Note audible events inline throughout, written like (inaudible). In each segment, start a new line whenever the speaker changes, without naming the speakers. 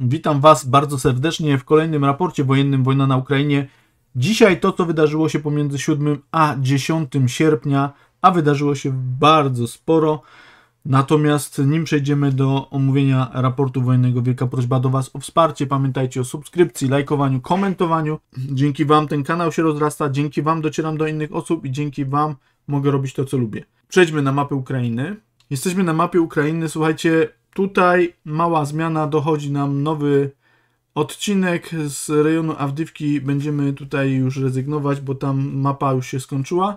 Witam Was bardzo serdecznie w kolejnym raporcie wojennym Wojna na Ukrainie. Dzisiaj to, co wydarzyło się pomiędzy 7 a 10 sierpnia, a wydarzyło się bardzo sporo. Natomiast nim przejdziemy do omówienia raportu wojennego, wielka prośba do Was o wsparcie. Pamiętajcie o subskrypcji, lajkowaniu, komentowaniu. Dzięki Wam ten kanał się rozrasta, dzięki Wam docieram do innych osób i dzięki Wam mogę robić to, co lubię. Przejdźmy na mapę Ukrainy. Jesteśmy na mapie Ukrainy, słuchajcie, Tutaj mała zmiana, dochodzi nam nowy odcinek z rejonu Awdywki. Będziemy tutaj już rezygnować, bo tam mapa już się skończyła.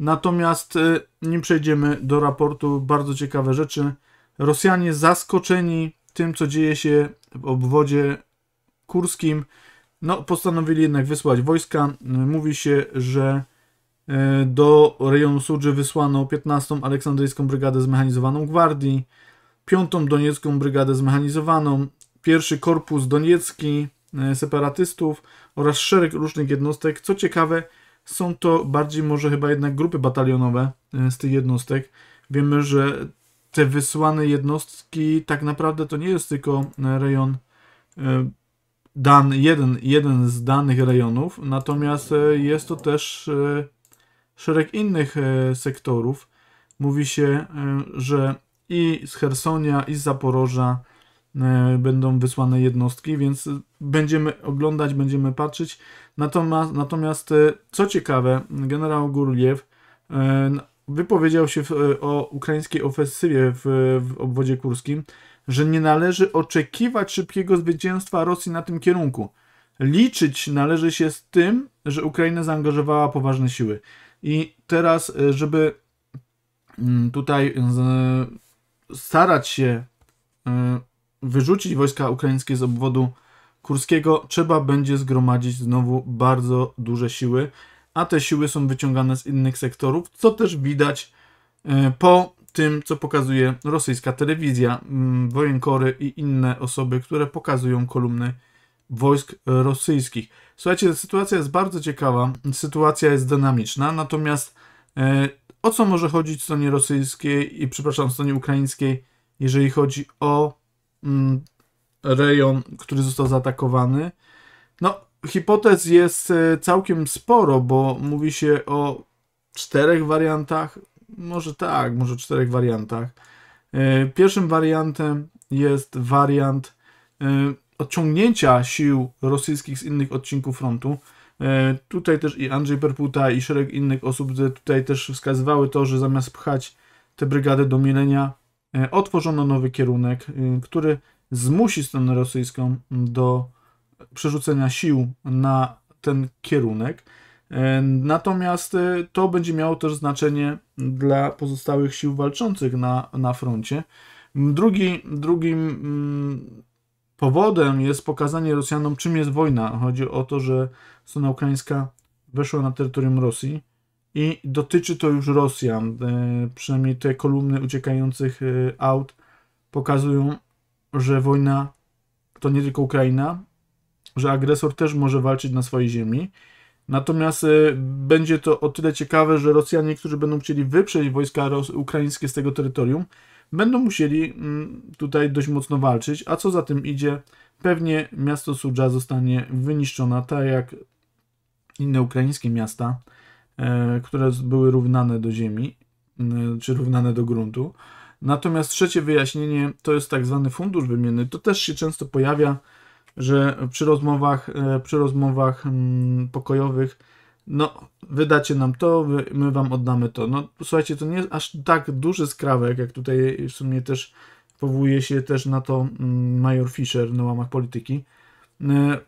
Natomiast y, nim przejdziemy do raportu, bardzo ciekawe rzeczy. Rosjanie zaskoczeni tym, co dzieje się w obwodzie kurskim. No, postanowili jednak wysłać wojska. Mówi się, że y, do rejonu Sudży wysłano 15. Aleksandryjską Brygadę Zmechanizowaną Gwardii, Piątą Doniecką Brygadę Zmechanizowaną, pierwszy Korpus Doniecki e, separatystów oraz szereg różnych jednostek. Co ciekawe, są to bardziej może chyba jednak grupy batalionowe e, z tych jednostek. Wiemy, że te wysłane jednostki tak naprawdę to nie jest tylko e, rejon dan, jeden, jeden z danych rejonów, natomiast jest to też szereg innych sektorów. Mówi się, że i z Hersonia, i z Zaporoża e, będą wysłane jednostki, więc będziemy oglądać, będziemy patrzeć. Natomiast, natomiast e, co ciekawe, generał Gurliew e, wypowiedział się w, o ukraińskiej ofensywie w, w obwodzie kurskim, że nie należy oczekiwać szybkiego zwycięstwa Rosji na tym kierunku. Liczyć należy się z tym, że Ukraina zaangażowała poważne siły. I teraz, żeby mm, tutaj starać się y, wyrzucić wojska ukraińskie z obwodu kurskiego, trzeba będzie zgromadzić znowu bardzo duże siły, a te siły są wyciągane z innych sektorów, co też widać y, po tym, co pokazuje rosyjska telewizja, mm, wojenkory i inne osoby, które pokazują kolumny wojsk rosyjskich. Słuchajcie, sytuacja jest bardzo ciekawa, sytuacja jest dynamiczna, natomiast y, o co może chodzić stronie rosyjskiej i przepraszam, stronie ukraińskiej, jeżeli chodzi o mm, rejon, który został zaatakowany. No, hipotez jest e, całkiem sporo, bo mówi się o czterech wariantach. Może tak, może czterech wariantach. E, pierwszym wariantem jest wariant e, odciągnięcia sił rosyjskich z innych odcinków frontu. E, tutaj też i Andrzej Perputa i szereg innych osób tutaj też wskazywały to, że zamiast pchać tę brygadę do Mielenia, e, otworzono nowy kierunek, e, który zmusi stronę rosyjską do przerzucenia sił na ten kierunek. Natomiast to będzie miało też znaczenie dla pozostałych sił walczących na, na froncie. Drugi, drugim mm, powodem jest pokazanie Rosjanom, czym jest wojna. Chodzi o to, że strona ukraińska weszła na terytorium Rosji i dotyczy to już Rosjan. E, przynajmniej te kolumny uciekających e, aut pokazują, że wojna to nie tylko Ukraina, że agresor też może walczyć na swojej ziemi. Natomiast e, będzie to o tyle ciekawe, że Rosjanie, którzy będą chcieli wyprzeć wojska ukraińskie z tego terytorium, będą musieli mm, tutaj dość mocno walczyć, a co za tym idzie, pewnie miasto Sudża zostanie wyniszczone, tak jak inne ukraińskie miasta, e, które były równane do ziemi, czy równane do gruntu. Natomiast trzecie wyjaśnienie to jest tak zwany fundusz wymienny. To też się często pojawia, że przy rozmowach, e, przy rozmowach mm, pokojowych no wydacie nam to, my wam oddamy to. No słuchajcie, to nie jest aż tak duży skrawek, jak tutaj w sumie też powołuje się też na to mm, Major Fisher na łamach polityki. E,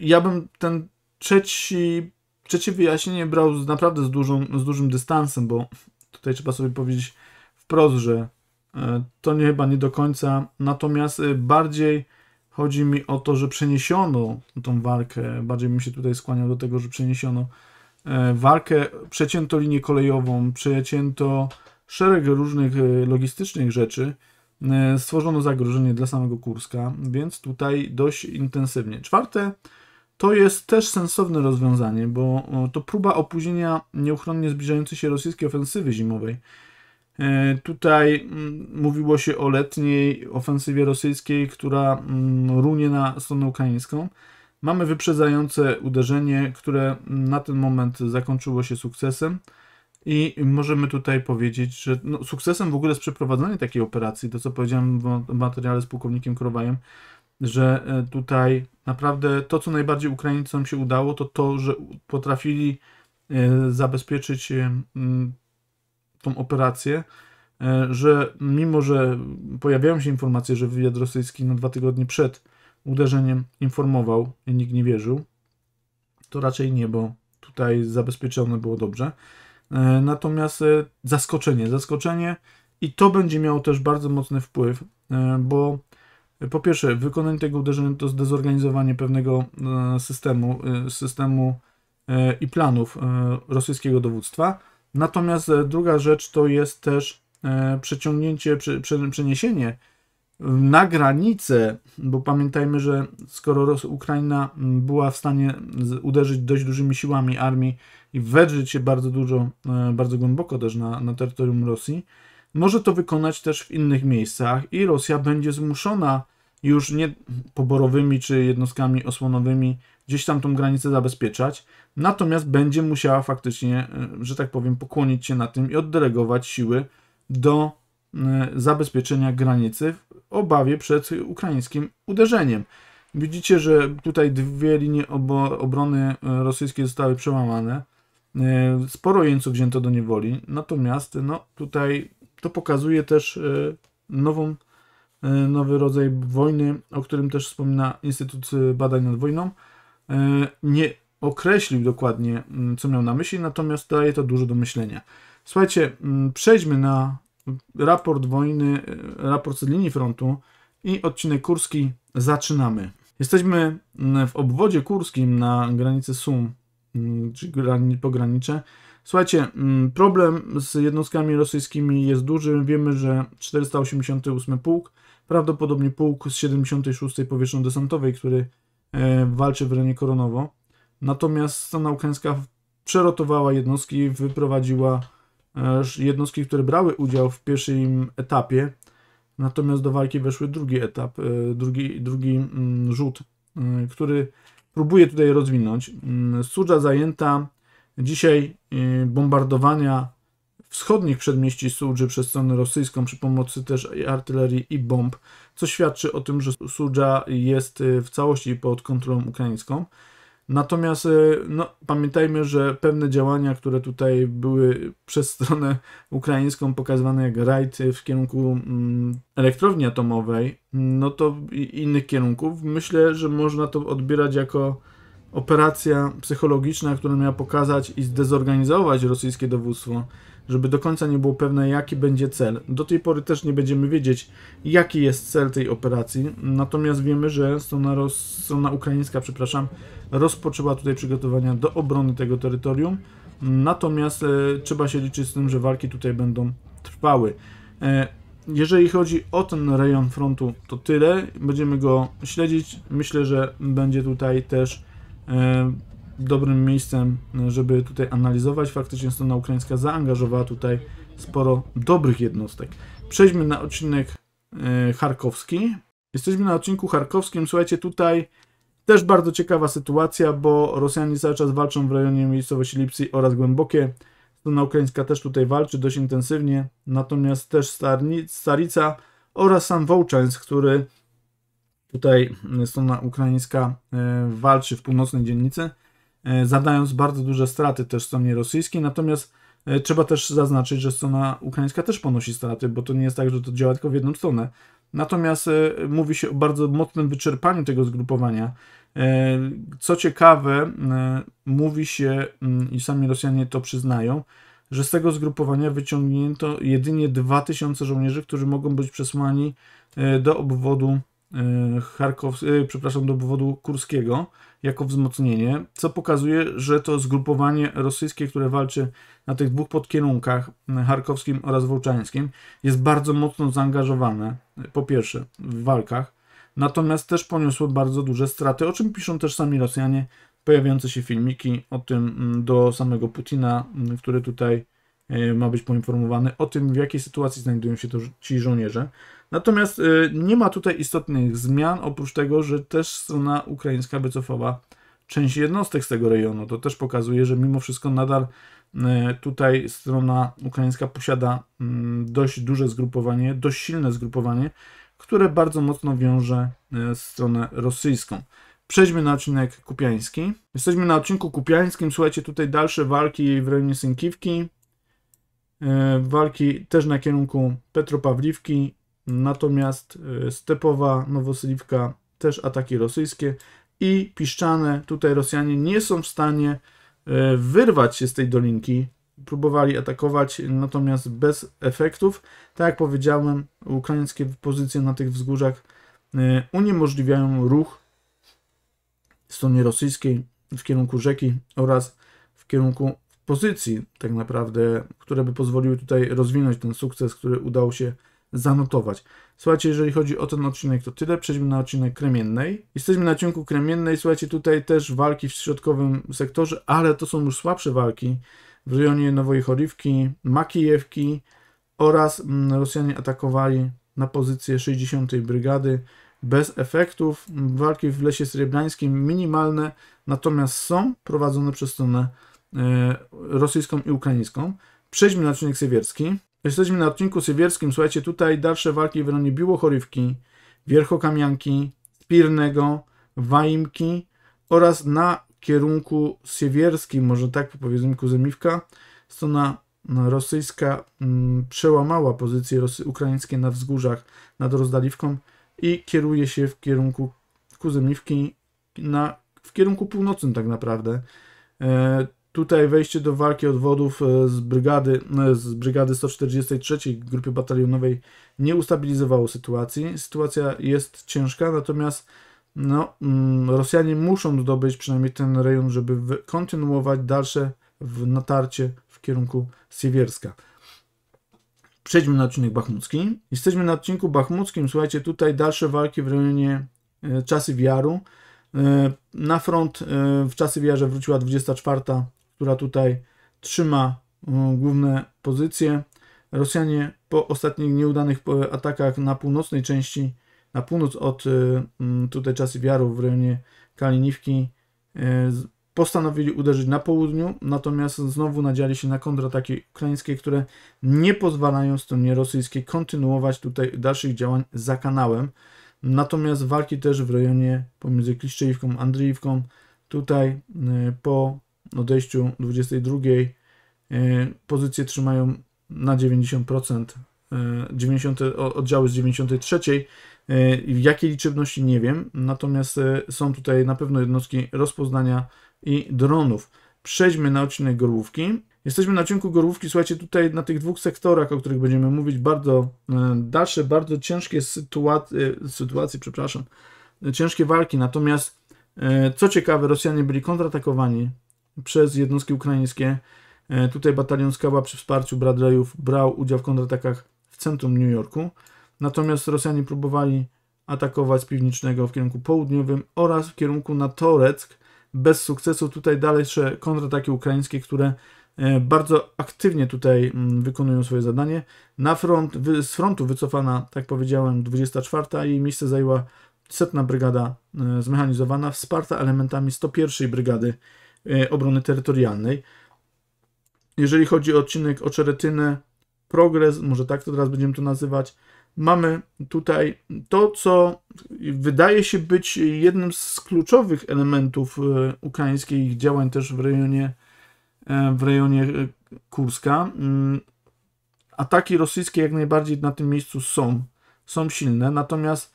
ja bym ten trzeci, trzecie wyjaśnienie brał z, naprawdę z, dużą, z dużym dystansem, bo tutaj trzeba sobie powiedzieć wprost, że e, to nie, chyba nie do końca. Natomiast e, bardziej chodzi mi o to, że przeniesiono tą walkę, bardziej bym się tutaj skłaniał do tego, że przeniesiono E, walkę, przecięto linię kolejową, przecięto szereg różnych e, logistycznych rzeczy, e, stworzono zagrożenie dla samego Kurska, więc tutaj dość intensywnie. Czwarte, to jest też sensowne rozwiązanie, bo to próba opóźnienia nieuchronnie zbliżającej się rosyjskiej ofensywy zimowej. Tutaj mm, mówiło się o letniej ofensywie rosyjskiej, która mm, runie na stronę ukraińską. Mamy wyprzedzające uderzenie, które na ten moment zakończyło się sukcesem. I możemy tutaj powiedzieć, że no, sukcesem w ogóle jest przeprowadzenie takiej operacji, to co powiedziałem w materiale z pułkownikiem Krowajem, że e, tutaj naprawdę to, co najbardziej Ukraińcom się udało, to to, że potrafili e, zabezpieczyć e, tą operację, że mimo, że pojawiają się informacje, że wywiad rosyjski na dwa tygodnie przed uderzeniem informował i nikt nie wierzył, to raczej nie, bo tutaj zabezpieczone było dobrze. E, natomiast e, zaskoczenie, zaskoczenie i to będzie miało też bardzo mocny wpływ, e, bo po pierwsze, wykonanie tego uderzenia to zdezorganizowanie pewnego systemu, systemu i planów rosyjskiego dowództwa. Natomiast druga rzecz to jest też przeciągnięcie, przeniesienie na granicę, bo pamiętajmy, że skoro Ukraina mm, była w stanie uderzyć dość dużymi siłami armii i wedrzeć się bardzo dużo, e, bardzo głęboko też na, na terytorium Rosji, może to wykonać też w innych miejscach i Rosja będzie zmuszona już nie poborowymi czy jednostkami osłonowymi gdzieś tam tą granicę zabezpieczać, natomiast będzie musiała faktycznie, e, że tak powiem, pokłonić się na tym i oddelegować siły do e, zabezpieczenia granicy obawie przed ukraińskim uderzeniem. Widzicie, że tutaj dwie linie obo, obrony e, rosyjskie zostały przełamane. E, sporo jeńców wzięto do niewoli, natomiast no, tutaj to pokazuje też e, nową, nowy rodzaj wojny, o którym też wspomina Instytut Badań nad Wojną. Nie określił dokładnie, mm, co miał na myśli, natomiast daje to dużo do myślenia. Słuchajcie, mm, przejdźmy na raport wojny, e, raport z linii frontu i odcinek kurski zaczynamy. Jesteśmy mm, w obwodzie kurskim na granicy Sum, mm, czyli pogranicze. Słuchajcie, mm, problem z jednostkami rosyjskimi jest duży. Wiemy, że 488 pułk, prawdopodobnie pułk z 76 powietrzno-desantowej, który e, walczy w Renie Koronowo. Natomiast strona ukraińska przerotowała jednostki, wyprowadziła jednostki, które brały udział w pierwszym etapie, natomiast do walki weszły drugi etap, e, drugi, drugi mm, rzut, e, który próbuję tutaj rozwinąć. Mm, Sudza zajęta dzisiaj e, bombardowania wschodnich przedmieści Sudży przez stronę rosyjską przy pomocy też artylerii i bomb, co świadczy o tym, że Sudża jest w całości pod kontrolą ukraińską. Natomiast e, no, pamiętajmy, że pewne działania, które tutaj były przez stronę ukraińską pokazywane jak rajd w kierunku mm, elektrowni atomowej, no to innych kierunków, myślę, że można to odbierać jako operacja psychologiczna, która miała pokazać i zdezorganizować rosyjskie dowództwo, żeby do końca nie było pewne, jaki będzie cel. Do tej pory też nie będziemy wiedzieć, jaki jest cel tej operacji, natomiast wiemy, że strona, roz... strona ukraińska, przepraszam, rozpoczęła tutaj przygotowania do obrony tego terytorium, natomiast e, trzeba się liczyć z tym, że walki tutaj będą trwały. E, jeżeli chodzi o ten rejon frontu, to tyle. Będziemy go śledzić. Myślę, że będzie tutaj też E, dobrym miejscem, e, żeby tutaj analizować. Faktycznie strona ukraińska zaangażowała tutaj sporo dobrych jednostek. Przejdźmy na odcinek e, charkowski. Jesteśmy na odcinku charkowskim. Słuchajcie, tutaj też bardzo ciekawa sytuacja, bo Rosjanie cały czas walczą w rejonie miejscowości Lipsy oraz Głębokie. Strona ukraińska też tutaj walczy dość intensywnie, natomiast też Starica oraz sam Wołczeńsk, który Tutaj e, strona ukraińska e, walczy w północnej dzielnicy, e, zadając bardzo duże straty też stronie rosyjskiej, natomiast Trzeba też zaznaczyć, że strona ukraińska też ponosi straty, bo to nie jest tak, że to działa tylko w jedną stronę. Natomiast mówi się o bardzo mocnym wyczerpaniu tego zgrupowania. Co ciekawe, mówi się, mm, i sami Rosjanie to przyznają, że z tego zgrupowania wyciągnięto jedynie 2000 żołnierzy, którzy mogą być przesłani do obwodu E, Charkows e, przepraszam, do obwodu kurskiego jako wzmocnienie, co pokazuje, że to zgrupowanie rosyjskie, które walczy na tych dwóch podkierunkach, e, charkowskim oraz wołczańskim, jest bardzo mocno zaangażowane, po pierwsze, w walkach, natomiast też poniosło bardzo duże straty, o czym piszą też sami Rosjanie, pojawiające się filmiki o tym mm, do samego Putina, mm, który tutaj Y, ma być poinformowany o tym, w jakiej sytuacji znajdują się to, ci żołnierze. Natomiast y, nie ma tutaj istotnych zmian, oprócz tego, że też strona ukraińska wycofała część jednostek z tego rejonu. To też pokazuje, że mimo wszystko nadal y, tutaj strona ukraińska posiada mm, dość duże zgrupowanie, dość silne zgrupowanie, które bardzo mocno wiąże stronę rosyjską. Przejdźmy na odcinek kupiański. Jesteśmy na odcinku kupiańskim. Słuchajcie, tutaj dalsze walki w rejonie Synkiwki. E, walki też na kierunku Petropawliwki, natomiast e, Stepowa, Nowosyliwka też ataki rosyjskie i Piszczane, tutaj Rosjanie nie są w stanie e, wyrwać się z tej dolinki. Próbowali atakować, natomiast bez efektów. Tak jak powiedziałem, ukraińskie pozycje na tych wzgórzach uniemożliwiają ruch w stronie rosyjskiej w kierunku rzeki oraz w kierunku pozycji, tak naprawdę, które by pozwoliły tutaj rozwinąć ten sukces, który udało się zanotować. Słuchajcie, jeżeli chodzi o ten odcinek, to tyle. Przejdźmy na odcinek kremiennej. Jesteśmy na ciągu kremiennej. Słuchajcie, tutaj też walki w środkowym sektorze, ale to są już słabsze walki w rejonie Nowej Chorywki, Makijewki oraz mm, Rosjanie atakowali na pozycję 60. Brygady bez efektów. Walki w Lesie Srebrzańskim minimalne, natomiast są prowadzone przez stronę E, rosyjską i ukraińską. Przejdźmy na odcinek sywierski. Jesteśmy na odcinku sywierskim. Słuchajcie, tutaj dalsze walki w rejonie Biłochorywki, Wierchokamianki, Spirnego, Waimki oraz na kierunku siewierskim, może tak po powiedzeniu Kuzemiwka, strona rosyjska mm, przełamała pozycje Rosy ukraińskie na wzgórzach nad Rozdaliwką i kieruje się w kierunku Kuzemiwki, na, w kierunku północnym tak naprawdę. E, Tutaj wejście do walki odwodów e, z brygady, e, z brygady 143 grupy batalionowej nie ustabilizowało sytuacji. Sytuacja jest ciężka, natomiast no, mm, Rosjanie muszą zdobyć przynajmniej ten rejon, żeby kontynuować dalsze natarcie w kierunku Siewierska. Przejdźmy na odcinek bachmucki. Jesteśmy na odcinku bachmuckim. Słuchajcie, tutaj dalsze walki w rejonie e, Czasy Wiaru. Na front w Czasy Wiarze wróciła 24 która tutaj trzyma e, główne pozycje. Rosjanie po ostatnich nieudanych e, atakach na północnej części, na północ od e, tutaj czasy wiarów w rejonie Kaliniwki, postanowili uderzyć na południu, natomiast znowu nadziali się na kontrataki ukraińskie, które nie pozwalają stronie rosyjskiej kontynuować tutaj dalszych działań za kanałem. Natomiast walki też w rejonie pomiędzy a Andryjówką, tutaj po odejściu 22 e, pozycje trzymają na 90%, 90 e, oddziały z 93. E, w jakiej liczebności nie wiem, natomiast są tutaj na pewno jednostki rozpoznania i dronów. Przejdźmy na odcinek Gorłówki. Jesteśmy na odcinku Gorłówki, słuchajcie, tutaj na tych dwóch sektorach, o których będziemy mówić, bardzo dalsze, bardzo ciężkie sytuacje, sytuacje przepraszam, ciężkie walki, natomiast co ciekawe, Rosjanie byli kontratakowani przez jednostki ukraińskie. E, tutaj batalion Skała przy wsparciu Bradleyów brał udział w kontratakach w centrum New Jorku, natomiast Rosjanie próbowali atakować z piwnicznego w kierunku południowym oraz w kierunku na Toreck bez sukcesu. Tutaj dalsze kontrataki ukraińskie, które e, bardzo aktywnie tutaj mm, wykonują swoje zadanie. Na front, z frontu wycofana, tak powiedziałem, 24. Jej miejsce zajęła setna brygada e, zmechanizowana, wsparta elementami 101. Brygady E, obrony terytorialnej. Jeżeli chodzi o odcinek o Czeretynę, progres, może tak to teraz będziemy to nazywać, mamy tutaj to, co wydaje się być jednym z kluczowych elementów e, ukraińskich działań też w rejonie, e, w rejonie Kurska. Mm, ataki rosyjskie jak najbardziej na tym miejscu są, są silne, natomiast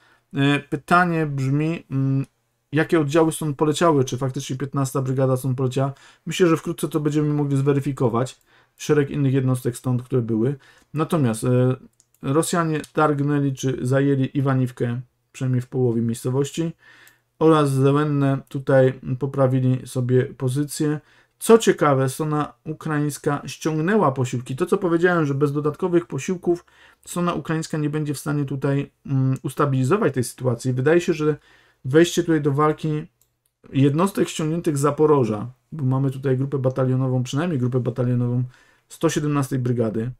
pytanie brzmi, mm, jakie oddziały stąd poleciały, czy faktycznie 15 brygada stąd poleciała. Myślę, że wkrótce to będziemy mogli zweryfikować. Szereg innych jednostek stąd, które były. Natomiast e, Rosjanie targnęli czy zajęli Iwaniwkę, przynajmniej w połowie miejscowości, oraz Zełenne tutaj poprawili sobie pozycję. Co ciekawe, strona ukraińska ściągnęła posiłki. To, co powiedziałem, że bez dodatkowych posiłków strona ukraińska nie będzie w stanie tutaj um, ustabilizować tej sytuacji. Wydaje się, że wejście tutaj do walki jednostek ściągniętych z Zaporoża, bo mamy tutaj grupę batalionową, przynajmniej grupę batalionową 117 Brygady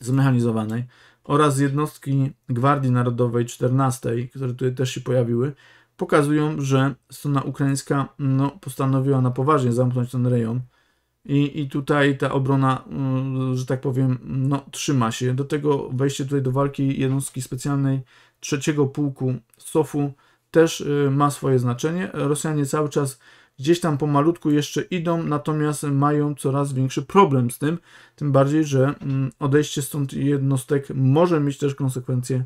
Zmechanizowanej oraz jednostki Gwardii Narodowej 14, które tutaj też się pojawiły, pokazują, że strona ukraińska no, postanowiła na poważnie zamknąć ten rejon. I, I tutaj ta obrona, mm, że tak powiem, no, trzyma się. Do tego wejście tutaj do walki jednostki specjalnej trzeciego pułku SOFU też y, ma swoje znaczenie. Rosjanie cały czas gdzieś tam pomalutku jeszcze idą, natomiast mają coraz większy problem z tym, tym bardziej, że mm, odejście stąd jednostek może mieć też konsekwencje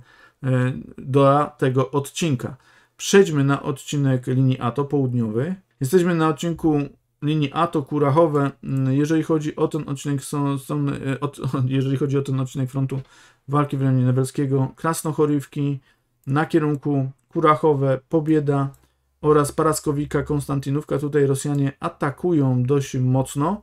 e, dla tego odcinka. Przejdźmy na odcinek linii ATO południowej. Jesteśmy na odcinku linii ATO Kurachowe. Mm, jeżeli chodzi o ten odcinek, są, są, e, od, (laughs) jeżeli chodzi o ten odcinek frontu walki w rejonie Newelskiego, Krasnochorywki na kierunku Kurachowe, Pobieda oraz Paraskowika, Konstantinówka. Tutaj Rosjanie atakują dość mocno,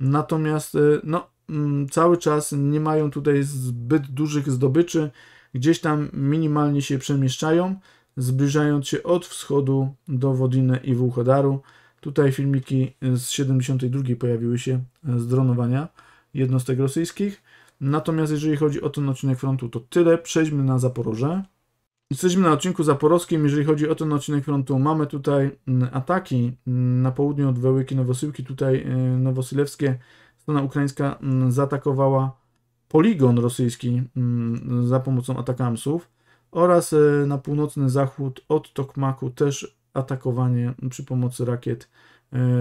natomiast y, no, mm, cały czas nie mają tutaj zbyt dużych zdobyczy. Gdzieś tam minimalnie się przemieszczają, zbliżając się od wschodu do Wodiny i Włóchodaru. Tutaj filmiki z 72 pojawiły się y, z dronowania jednostek rosyjskich. Natomiast jeżeli chodzi o ten odcinek frontu, to tyle. Przejdźmy na Zaporoże. Jesteśmy na odcinku zaporowskim, jeżeli chodzi o ten odcinek frontu. Mamy tutaj mm, ataki mm, na południu od Wełyki Nowosyłki, tutaj y, nowosylewskie. Strona ukraińska mm, zaatakowała poligon rosyjski za pomocą atakamsów oraz y, na północny zachód od Tokmaku też atakowanie przy pomocy rakiet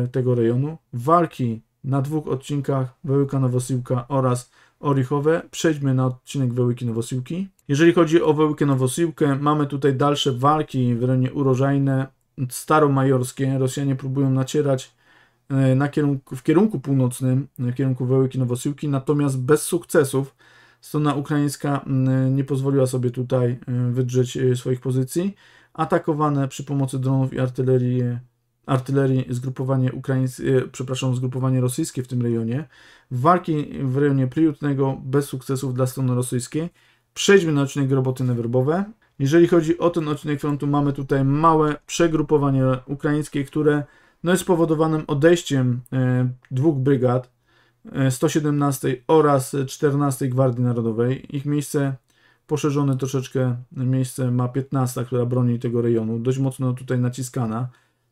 y, tego rejonu. Walki na dwóch odcinkach Wełyka Nowosyłka oraz orlichowe, przejdźmy na odcinek Wełyki nowosyłki. Jeżeli chodzi o Wełykę nowosyłkę, mamy tutaj dalsze walki w rejonie urożajne, staromajorskie. Rosjanie próbują nacierać e, na kierunku, w kierunku północnym, w kierunku Wełyki nowosyłki, natomiast bez sukcesów. Strona ukraińska mm, nie pozwoliła sobie tutaj e, wydrzeć e, swoich pozycji. Atakowane przy pomocy dronów i artylerii artylerii zgrupowanie ukraińskie, przepraszam, zgrupowanie rosyjskie w tym rejonie. Walki w rejonie Priutnego bez sukcesów dla strony rosyjskiej. Przejdźmy na odcinek robotyny werbowe. Jeżeli chodzi o ten odcinek frontu, mamy tutaj małe przegrupowanie ukraińskie, które no, jest spowodowanym odejściem e, dwóch brygad, 117 e, oraz 14 Gwardii Narodowej. Ich miejsce poszerzone troszeczkę, miejsce ma 15, która broni tego rejonu, dość mocno tutaj naciskana.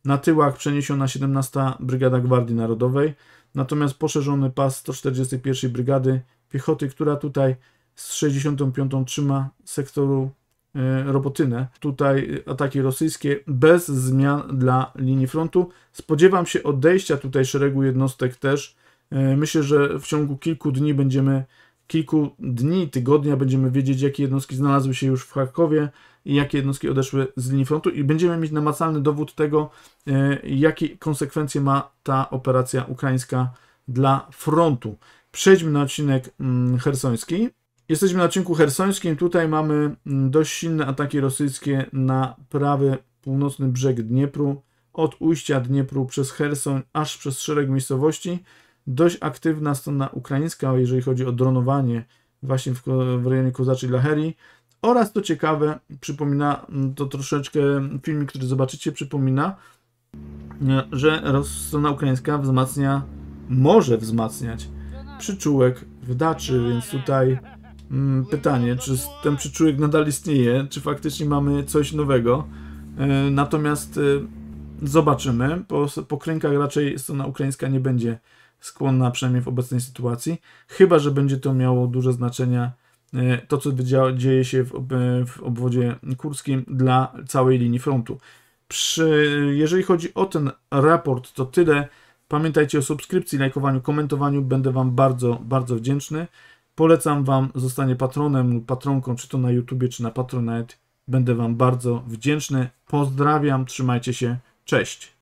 Na tyłach przeniesiona 17. Brygada Gwardii Narodowej, natomiast poszerzony pas 141. Brygady Piechoty, która tutaj z 65. trzyma sektoru e, Robotynę. Tutaj e, ataki rosyjskie bez zmian dla linii frontu. Spodziewam się odejścia tutaj szeregu jednostek też. E, myślę, że w ciągu kilku dni będziemy, kilku dni, tygodnia będziemy wiedzieć, jakie jednostki znalazły się już w Charkowie, jakie jednostki odeszły z linii frontu i będziemy mieć namacalny dowód tego, e, jakie konsekwencje ma ta operacja ukraińska dla frontu. Przejdźmy na odcinek mm, hersoński. Jesteśmy na odcinku hersońskim. Tutaj mamy mm, dość silne ataki rosyjskie na prawy północny brzeg Dniepru. Od ujścia Dniepru przez Hersoń aż przez szereg miejscowości. Dość aktywna strona ukraińska, jeżeli chodzi o dronowanie właśnie w, w rejonie Kozaczy Laherii. Oraz to ciekawe, przypomina mm, to troszeczkę filmik, który zobaczycie, przypomina, że strona ukraińska wzmacnia, może wzmacniać przyczółek daczy, więc tutaj mm, pytanie, czy ten przyczółek nadal istnieje, czy faktycznie mamy coś nowego. E, natomiast e, zobaczymy. Po, po krękach raczej strona ukraińska nie będzie skłonna, przynajmniej w obecnej sytuacji, chyba że będzie to miało duże znaczenie E, to, co dzieje się w, e, w obwodzie kurskim dla całej linii frontu. Przy, jeżeli chodzi o ten raport, to tyle. Pamiętajcie o subskrypcji, lajkowaniu, komentowaniu. Będę Wam bardzo, bardzo wdzięczny. Polecam Wam zostanie patronem lub patronką, czy to na YouTubie, czy na Patronite. Będę Wam bardzo wdzięczny. Pozdrawiam, trzymajcie się, cześć.